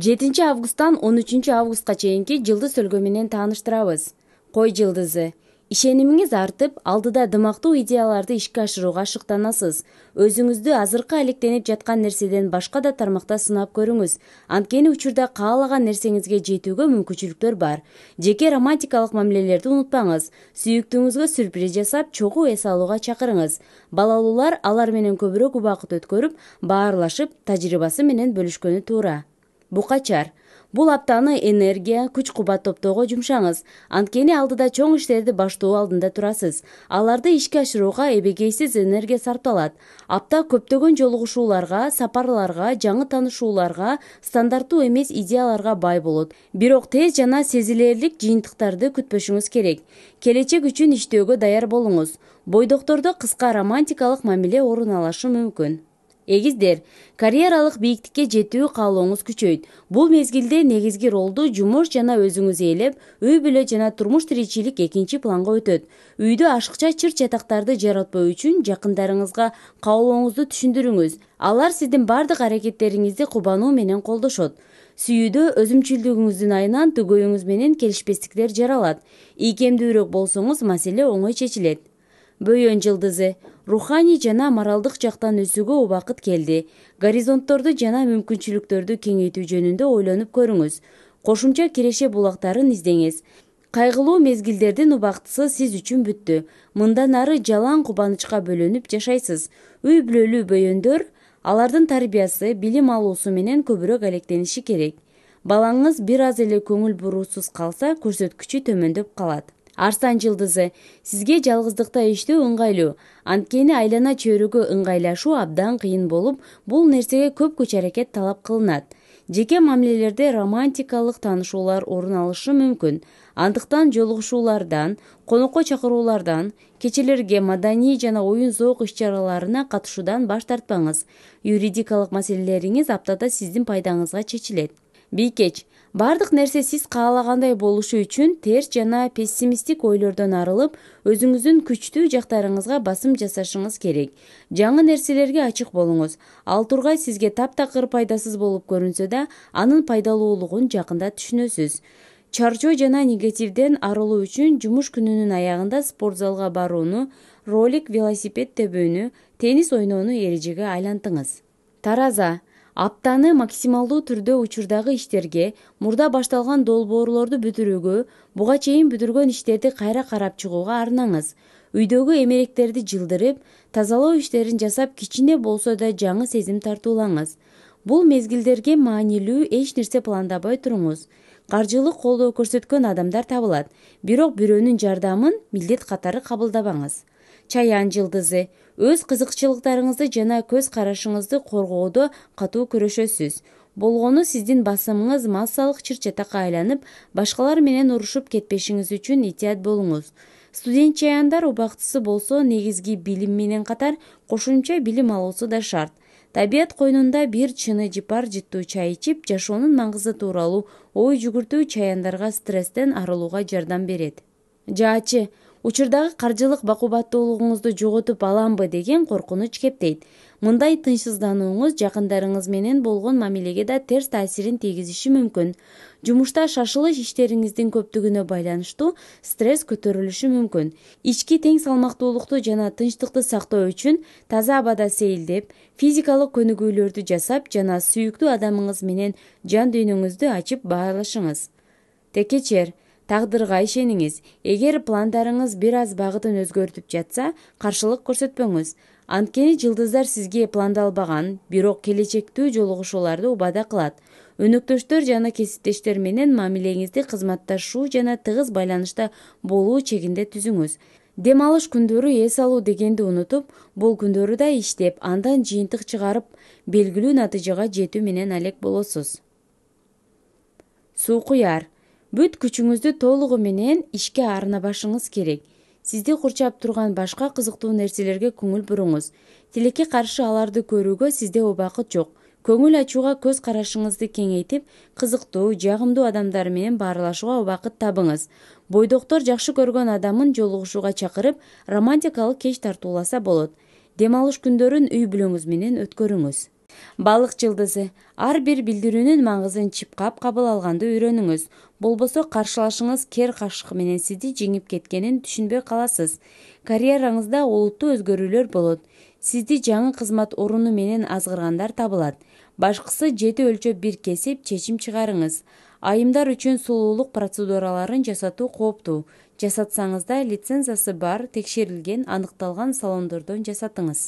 жетинчи августтан он үчүнчү августка чейинки жылдыз үлгү менен тааныштырабыз кой жылдызы ишенимиңиз артып алдыда дымактуу идеяларды ишке ашырууга шыктанасыз өзүңүздү азыркы алектенип жаткан нерседен башка да тармакта сынап көрүңүз анткени учурда каалаган нерсеңизге жетүүгө мүмкүнчүлүктөр бар жеке романтикалык мамилелерди унутпаңыз сүйүктүүңүзгө сюрприз жасап чогуу эс алууга чакырыңыз балалуулар алар менен көбүрөөк убакыт өткөрүп баарлашып тажрыйбасы менен бөлүшкөнү туура букачар бул аптаны энергия күч кубат топтоого жумшаңыз анткени алдыда чоң иштерди баштоо алдында турасыз аларды ишке ашырууга эбегейсиз энергия сарпталат апта көптөгөн жолугушууларга сапарларга жаңы таанышууларга стандарттуу эмес идеяларга бай болот бирок тез жана сезилерлик жыйынтыктарды күтпөшүңүз керек келечек үчүн иштөөгө даяр болуңуз бойдоктордо кыска романтикалык мамиле орун алышы мүмкүн эгиздер карьералык бийиктикке жетүү каалооңуз күчөйт бул мезгилде негизги ролду жумуш жана өзүңүз ээлеп үй бүлө жана турмуш тиричилик экинчи планга өтөт үйдө ашыкча чыр чатактарды жаратпоо үчүн жакындарыңызга каалооңузду түшүндүрүңүз алар сиздин баардык аракеттериңизди кубануу менен колдошот сүйүүдө өзүмчүлдүгүңүздүн айынан түгөйүңүз менен келишпестиктер жаралат ийкемдүүрөөк болсоңуз маселе оңой чечилет бөйөн жылдызы руханий жана моралдык жактан өсүүгө убакыт келди горизонтторду жана мүмкүнчүлүктөрдү кеңейтүү жөнүндө ойлонуп көрүңүз кошумча киреше булактарын издеңиз кайгылуу мезгилдердин убактысы сиз үчүн бүттү мындан ары жалаң кубанычка бөлөнүп жашайсыз үй бүлөлүү бөйөндөр алардын тарбиясы билим алуусу менен көбүрөөк алектениши керек балаңыз бир аз эле көңүл буруусуз калса көрсөткүчү төмөндөп калат арстан жылдызы сизге жалгыздыкта иштөө ыңгайлуу анткени айлана чөйрөгө ыңгайлашуу абдан кыйын болуп бул нерсеге көп күч аракет талап кылынат жеке мамилелерде романтикалык таанышуулар орун алышы мүмкүн андыктан жолугушуулардан конокко чакыруулардан кечелерге маданий жана оюн зоок иш чараларына катышуудан баш тартпаңыз юридикалык маселелериңиз аптада сиздин пайдаңызга чечилет бийкеч баардык нерсе сиз каалагандай болушу үчүн терс жана пессимисттик ойлордон арылып өзүңүздүн күчтүү жактарыңызга басым жасашыңыз керек жаңы нерселерге ачык болуңуз ал тургай сизге таптакыр пайдасыз болуп көрүнсө да анын пайдалуулугун жакында түшүнөсүз чарчоо жана негативден арылуу үчүн жумуш күнүнүн аягында спортзалга барууну ролик велосипед тебүүнү теннис ойноону эрежеге айлантыңыз тараза аптаны максималдуу түрдө учурдагы иштерге мурда башталган долбоорлорду бүтүрүүгө буга чейин бүтүргөн иштерди кайра карап чыгууга арнаңыз үйдөгү эмеректерди жылдырып тазалоо иштерин жасап кичине болсо да жаңы сезим тартуулаңыз бул мезгилдерге маанилүү эч нерсе пландабай туруңуз каржылык колдоо көрсөткөн адамдар табылат бирок бирөөнүн жардамын милдет катары кабылдабаңыз чаян жылдызы өз кызыкчылыктарыңызды жана көз карашыңызды коргоодо катуу күрөшөсүз болгону сиздин басымыңыз массалык чыр чатакка айланып башкалар менен урушуп кетпешиңиз үчүн итият болуңуз студент чаяндар убактысы болсо негизги билим менен катар кошумча билим алуусу да шарт табият койнунда бир чыны жыпар жыттуу чай ичип жашоонун маңызы тууралуу ой жүгүртүү чаяндарга стресстен арылууга жардам берет жаачы учурдагы каржылык бакубаттуулугуңузду жоготуп аламбы деген коркунуч кептейт мындай тынчсызданууңуз жакындарыңыз менен болгон мамилеге да терс таасирин тийгизиши мүмкүн жумушта шашылыш иштериңиздин көптүгүнө байланыштуу стресс көтөрүлүшү мүмкүн ички тең салмактуулукту жана тынчтыкты сактоо үчүн таза абада сейилдеп физикалык көнүгүүлөрдү жасап жана сүйүктүү адамыңыз менен жан дүйнөңүздү ачып баарлашыңыз текечер тагдырга ишениңиз эгер пландарыңыз бир аз багытын өзгөртүп жатса каршылык көрсөтпөңүз анткени жылдыздар сизге пландалбаган бирок келечектүү жолугушууларды убада кылат өнөктөштөр жана кесиптештер менен мамилеңизди кызматташуу жана тыгыз байланышта болуу чегинде түзүңүз дем алыш күндөрү эс алуу дегенди унутуп бул күндөрү да иштеп андан жыйынтык чыгарып белгилүү натыйжага жетүү менен алек болосуз суу куяр бүт күчүңүздү толугу менен ишке арнабашыңыз керек сизди курчап турган башка кызыктуу нерселерге көңүл буруңуз тилекке каршы аларды көрүүгө сизде убакыт жок көңүл ачууга көз карашыңызды кеңейтип кызыктуу жагымдуу адамдар менен баарлашууга убакыт табыңыз бойдоктор жакшы көргөн адамын жолугушууга чакырып романтикалык кеч тартууласа болот дем алыш күндөрүн үй бүлөңүз менен өткөрүңүз балык жылдызы ар бир билдирүүнүн маңызын чыпкап кабыл алганды үйрөнүңүз болбосо каршылашыңыз кер кашык менен сизди жеңип кеткенин түшүнбөй каласыз карьераңызда олуттуу өзгөрүүлөр болот сизди жаңы кызмат оруну менен азгыргандар табылат башкысы жети өлчөп бир кесип чечим чыгарыңыз айымдар үчүн сулуулук процедураларын жасатуу кооптуу жасатсаңыз да лицензиясы бар текшерилген аныкталган салондордон жасатыңыз